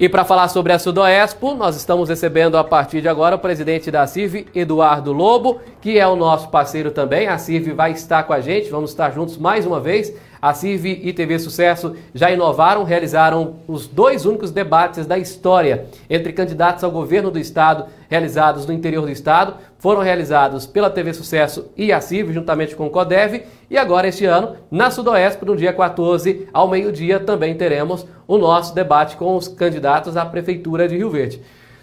E para falar sobre a Sudoespo, nós estamos recebendo a partir de agora o presidente da CIV, Eduardo Lobo, que é o nosso parceiro também. A CIV vai estar com a gente, vamos estar juntos mais uma vez. A CIV e TV Sucesso já inovaram, realizaram os dois únicos debates da história entre candidatos ao governo do estado realizados no interior do estado. Foram realizados pela TV Sucesso e a CIV, juntamente com o CODEV, e agora, este ano, na Sudoeste, no dia 14 ao meio-dia, também teremos o nosso debate com os candidatos à Prefeitura de Rio Verde.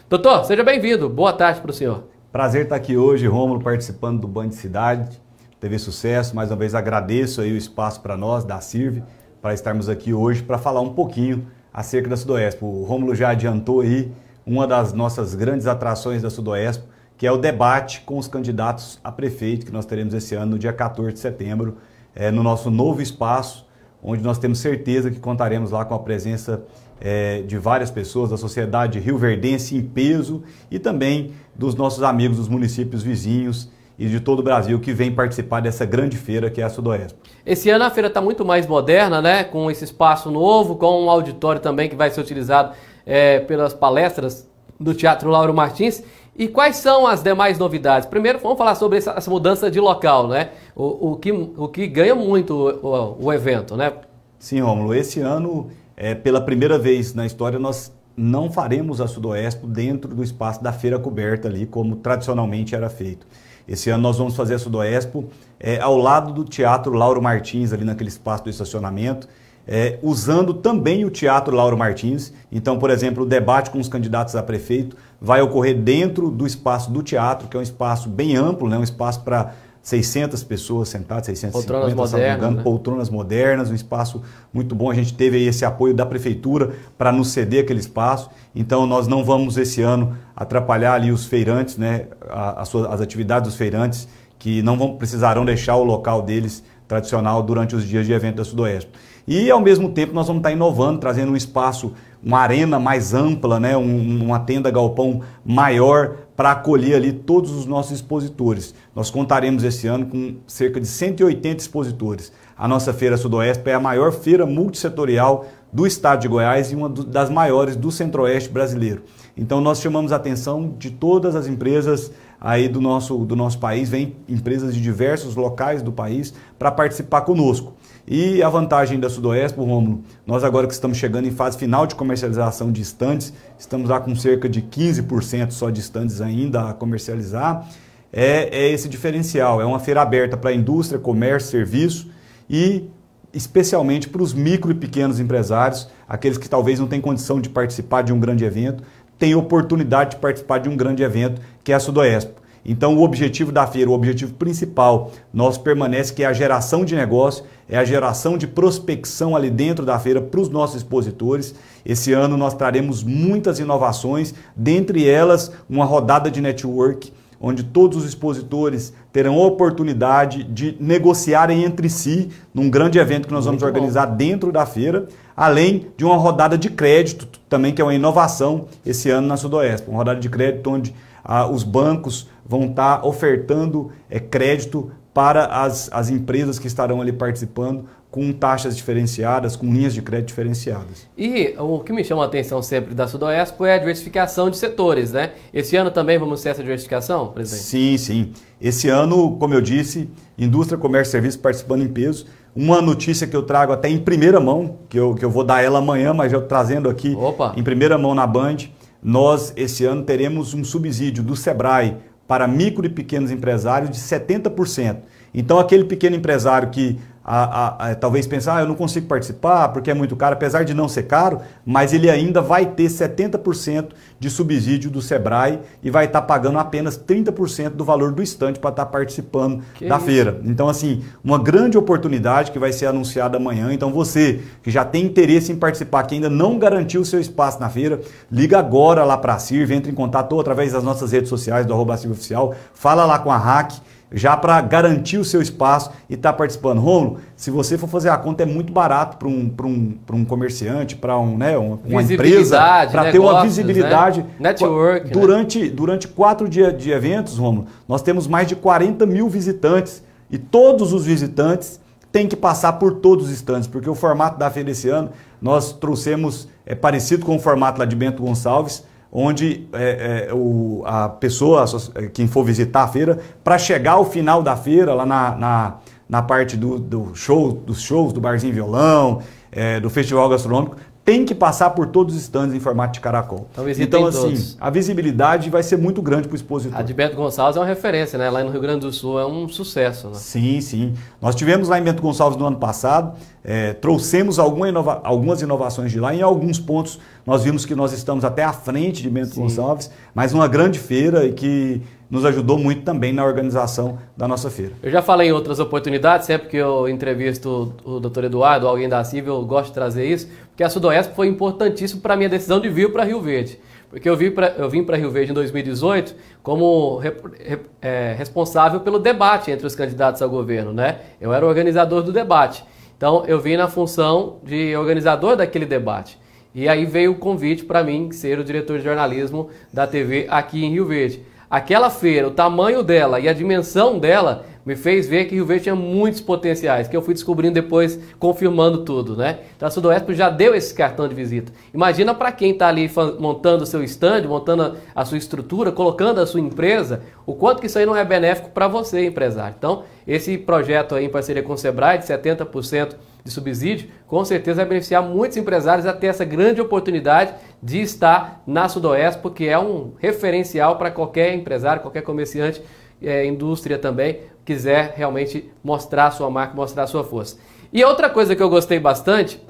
Doutor, seja bem-vindo. Boa tarde para o senhor. Prazer estar aqui hoje, Rômulo, participando do Band Cidade. TV Sucesso, mais uma vez agradeço aí o espaço para nós, da CIRV, para estarmos aqui hoje para falar um pouquinho acerca da Sudoeste. O Rômulo já adiantou aí uma das nossas grandes atrações da Sudoeste, que é o debate com os candidatos a prefeito que nós teremos esse ano, no dia 14 de setembro, é, no nosso novo espaço, onde nós temos certeza que contaremos lá com a presença é, de várias pessoas da sociedade rioverdense em peso e também dos nossos amigos dos municípios vizinhos e de todo o Brasil que vem participar dessa grande feira que é a Sudoeste. Esse ano a feira está muito mais moderna, né? Com esse espaço novo, com um auditório também que vai ser utilizado é, pelas palestras do Teatro Lauro Martins. E quais são as demais novidades? Primeiro, vamos falar sobre essa, essa mudança de local, né? O, o, que, o que ganha muito o, o evento, né? Sim, Romulo. Esse ano, é, pela primeira vez na história, nós não faremos a Sudoeste dentro do espaço da feira coberta ali, como tradicionalmente era feito. Esse ano nós vamos fazer a Sudoeste é, ao lado do Teatro Lauro Martins, ali naquele espaço do estacionamento é, usando também o Teatro Lauro Martins. Então, por exemplo, o debate com os candidatos a prefeito vai ocorrer dentro do espaço do teatro, que é um espaço bem amplo, né? um espaço para 600 pessoas sentadas, 650, poltronas modernas, engano, né? poltronas modernas, um espaço muito bom. A gente teve aí esse apoio da prefeitura para nos ceder aquele espaço. Então, nós não vamos esse ano atrapalhar ali os feirantes, né? as, as atividades dos feirantes, que não vão, precisarão deixar o local deles tradicional durante os dias de evento da Sudoeste. E ao mesmo tempo nós vamos estar inovando, trazendo um espaço, uma arena mais ampla, né? Um, uma tenda galpão maior para acolher ali todos os nossos expositores. Nós contaremos esse ano com cerca de 180 expositores. A nossa Feira Sudoeste é a maior feira multissetorial do estado de Goiás e uma das maiores do Centro-Oeste brasileiro. Então nós chamamos a atenção de todas as empresas aí do nosso, do nosso país, vem empresas de diversos locais do país para participar conosco. E a vantagem da Sudoeste, Romulo, nós agora que estamos chegando em fase final de comercialização de estantes, estamos lá com cerca de 15% só de estantes ainda a comercializar, é, é esse diferencial. É uma feira aberta para indústria, comércio, serviço e especialmente para os micro e pequenos empresários, aqueles que talvez não tenham condição de participar de um grande evento, tem oportunidade de participar de um grande evento que é a Sudoespo. Então, o objetivo da feira, o objetivo principal nosso permanece que é a geração de negócio, é a geração de prospecção ali dentro da feira para os nossos expositores. Esse ano nós traremos muitas inovações, dentre elas uma rodada de network onde todos os expositores terão oportunidade de negociarem entre si num grande evento que nós Muito vamos organizar bom. dentro da feira, além de uma rodada de crédito também, que é uma inovação esse ano na Sudoeste. Uma rodada de crédito onde ah, os bancos vão estar tá ofertando é, crédito para as, as empresas que estarão ali participando com taxas diferenciadas, com linhas de crédito diferenciadas. E o que me chama a atenção sempre da Sudoeste é a diversificação de setores, né? Esse ano também vamos ter essa diversificação, presidente? Sim, sim. Esse ano, como eu disse, indústria, comércio e serviços participando em peso. Uma notícia que eu trago até em primeira mão, que eu, que eu vou dar ela amanhã, mas eu trazendo aqui Opa. em primeira mão na Band, nós esse ano teremos um subsídio do Sebrae para micro e pequenos empresários de 70%. Então, aquele pequeno empresário que a, a, a, talvez pensar, ah, eu não consigo participar porque é muito caro, apesar de não ser caro, mas ele ainda vai ter 70% de subsídio do Sebrae e vai estar tá pagando apenas 30% do valor do estante para estar tá participando que da isso? feira. Então, assim, uma grande oportunidade que vai ser anunciada amanhã. Então, você que já tem interesse em participar, que ainda não garantiu o seu espaço na feira, liga agora lá para a CIRV, entre em contato ou através das nossas redes sociais do arroba Oficial, fala lá com a RAC já para garantir o seu espaço e estar tá participando. Romulo, se você for fazer a conta, é muito barato para um, um, um comerciante, para um, né, uma empresa, para ter uma né? visibilidade. Né? Network. Durante, né? durante quatro dias de eventos, Romulo, nós temos mais de 40 mil visitantes e todos os visitantes têm que passar por todos os estandes, porque o formato da feira desse ano, nós trouxemos, é parecido com o formato lá de Bento Gonçalves, onde é, é, o, a pessoa, é, quem for visitar a feira, para chegar ao final da feira, lá na, na, na parte do, do, show, dos shows, do Barzinho Violão, é, do Festival Gastronômico, tem que passar por todos os stands em formato de caracol. Então, então assim, todos. a visibilidade vai ser muito grande para o expositor. Bento Gonçalves é uma referência, né? Lá no Rio Grande do Sul é um sucesso. Né? Sim, sim. Nós tivemos lá em Bento Gonçalves no ano passado, é, trouxemos alguma inova algumas inovações de lá. Em alguns pontos nós vimos que nós estamos até à frente de Bento sim. Gonçalves, mas uma grande feira e que nos ajudou muito também na organização da nossa feira. Eu já falei em outras oportunidades, sempre que eu entrevisto o doutor Eduardo, alguém da CIV, eu gosto de trazer isso, porque a Sudoeste foi importantíssimo para a minha decisão de vir para Rio Verde. Porque eu, vi pra, eu vim para Rio Verde em 2018 como rep, rep, é, responsável pelo debate entre os candidatos ao governo, né? Eu era organizador do debate. Então, eu vim na função de organizador daquele debate. E aí veio o convite para mim ser o diretor de jornalismo da TV aqui em Rio Verde. Aquela feira, o tamanho dela e a dimensão dela me fez ver que Rio Verde tinha muitos potenciais, que eu fui descobrindo depois, confirmando tudo, né? Então a Sudoeste já deu esse cartão de visita. Imagina para quem está ali montando o seu stand, montando a sua estrutura, colocando a sua empresa, o quanto que isso aí não é benéfico para você, empresário. Então, esse projeto aí em parceria com o Sebrae, de 70% de subsídio, com certeza vai beneficiar muitos empresários a ter essa grande oportunidade de estar na Sudoeste, porque é um referencial para qualquer empresário, qualquer comerciante, é, indústria também, quiser realmente mostrar a sua marca, mostrar a sua força. E outra coisa que eu gostei bastante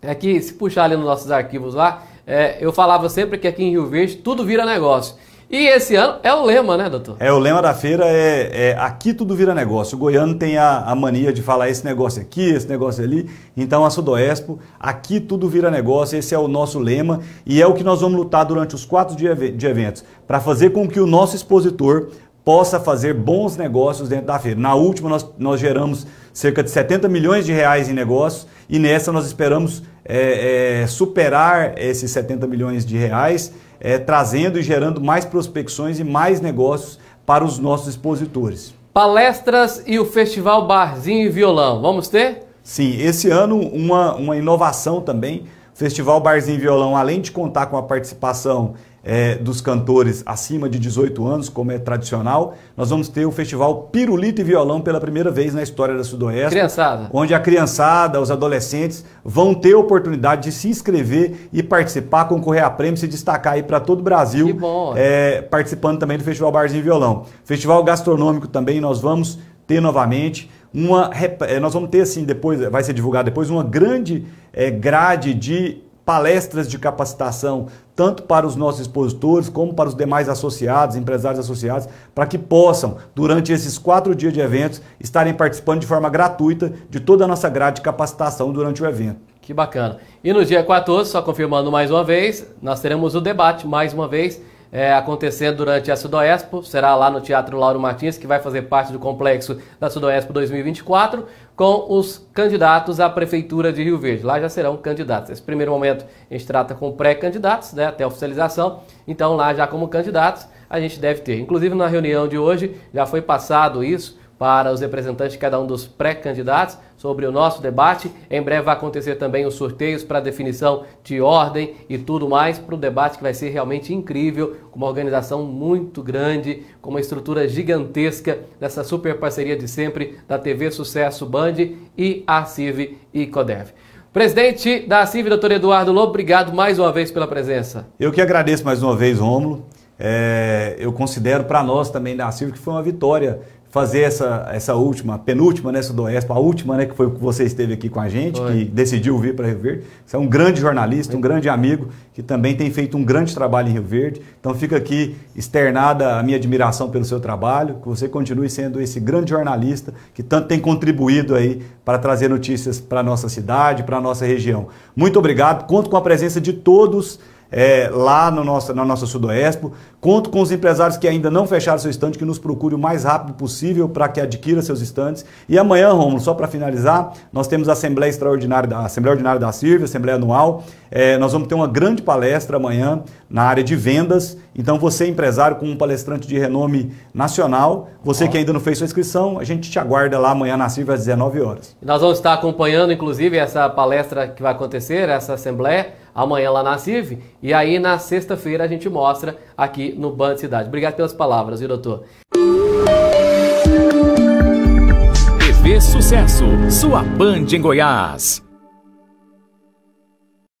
é que, se puxar ali nos nossos arquivos lá, é, eu falava sempre que aqui em Rio Verde tudo vira negócio. E esse ano é o lema, né, doutor? É, o lema da feira é, é aqui tudo vira negócio. O goiano tem a, a, mania de falar esse negócio é aqui, esse negócio é ali. Então, a Sudoespo, aqui tudo vira negócio, esse é o nosso lema e é o que nós vamos lutar durante os quatro dias de eventos, para fazer com que o nosso expositor possa fazer bons negócios dentro da feira. Na última, nós, nós geramos cerca de 70 milhões de reais em negócios e nessa nós esperamos é, é, superar esses 70 milhões de reais é, trazendo e gerando mais prospecções e mais negócios para os nossos expositores. Palestras e o Festival Barzinho e Violão, vamos ter? Sim, esse ano uma, uma inovação também. O Festival Barzinho e Violão, além de contar com a participação é, dos cantores acima de 18 anos, como é tradicional, nós vamos ter o festival Pirulito e Violão pela primeira vez na história da Sudoeste. Criançada. Onde a criançada, os adolescentes vão ter a oportunidade de se inscrever e participar, concorrer a prêmio, se destacar aí para todo o Brasil. Que bom. É, participando também do Festival Barzinho e Violão. Festival Gastronômico também nós vamos ter novamente uma é, nós vamos ter assim depois vai ser divulgado depois uma grande é, grade de palestras de capacitação, tanto para os nossos expositores como para os demais associados, empresários associados, para que possam, durante esses quatro dias de eventos, estarem participando de forma gratuita de toda a nossa grade de capacitação durante o evento. Que bacana. E no dia 14, só confirmando mais uma vez, nós teremos o debate mais uma vez é, acontecendo durante a Sudoespo, será lá no Teatro Lauro Martins, que vai fazer parte do complexo da Sudoespo 2024, com os candidatos à Prefeitura de Rio Verde. Lá já serão candidatos. Esse primeiro momento a gente trata com pré-candidatos, né, até a oficialização. Então, lá já como candidatos, a gente deve ter. Inclusive, na reunião de hoje, já foi passado isso para os representantes de cada um dos pré-candidatos sobre o nosso debate. Em breve vai acontecer também os sorteios para definição de ordem e tudo mais para o debate que vai ser realmente incrível, com uma organização muito grande, com uma estrutura gigantesca dessa super parceria de sempre da TV Sucesso Band e a CIV e CODEV. Presidente da CIV, doutor Eduardo Lobo, obrigado mais uma vez pela presença. Eu que agradeço mais uma vez, Rômulo. É, eu considero para nós também da CIV que foi uma vitória fazer essa, essa última, penúltima, né, Sudoeste, a última, né, que foi que você esteve aqui com a gente, foi. que decidiu vir para Rio Verde. Você é um grande jornalista, um grande amigo, que também tem feito um grande trabalho em Rio Verde. Então fica aqui externada a minha admiração pelo seu trabalho, que você continue sendo esse grande jornalista que tanto tem contribuído aí para trazer notícias para a nossa cidade, para a nossa região. Muito obrigado, conto com a presença de todos é, lá no nosso, na nossa Sudoespo. Conto com os empresários que ainda não fecharam seu estande, que nos procure o mais rápido possível para que adquira seus estandes. E amanhã, Romulo, só para finalizar, nós temos a Assembleia Extraordinária da Assembleia Ordinária da CIRV, Assembleia Anual. É, nós vamos ter uma grande palestra amanhã na área de vendas. Então, você, empresário, com um palestrante de renome nacional, você ah. que ainda não fez sua inscrição, a gente te aguarda lá amanhã na CIRV às 19 horas. Nós vamos estar acompanhando, inclusive, essa palestra que vai acontecer, essa Assembleia amanhã lá na CIV. E aí na sexta-feira a gente mostra aqui no Band Cidade. Obrigado pelas palavras, viu, doutor? TV Sucesso, sua Band em Goiás.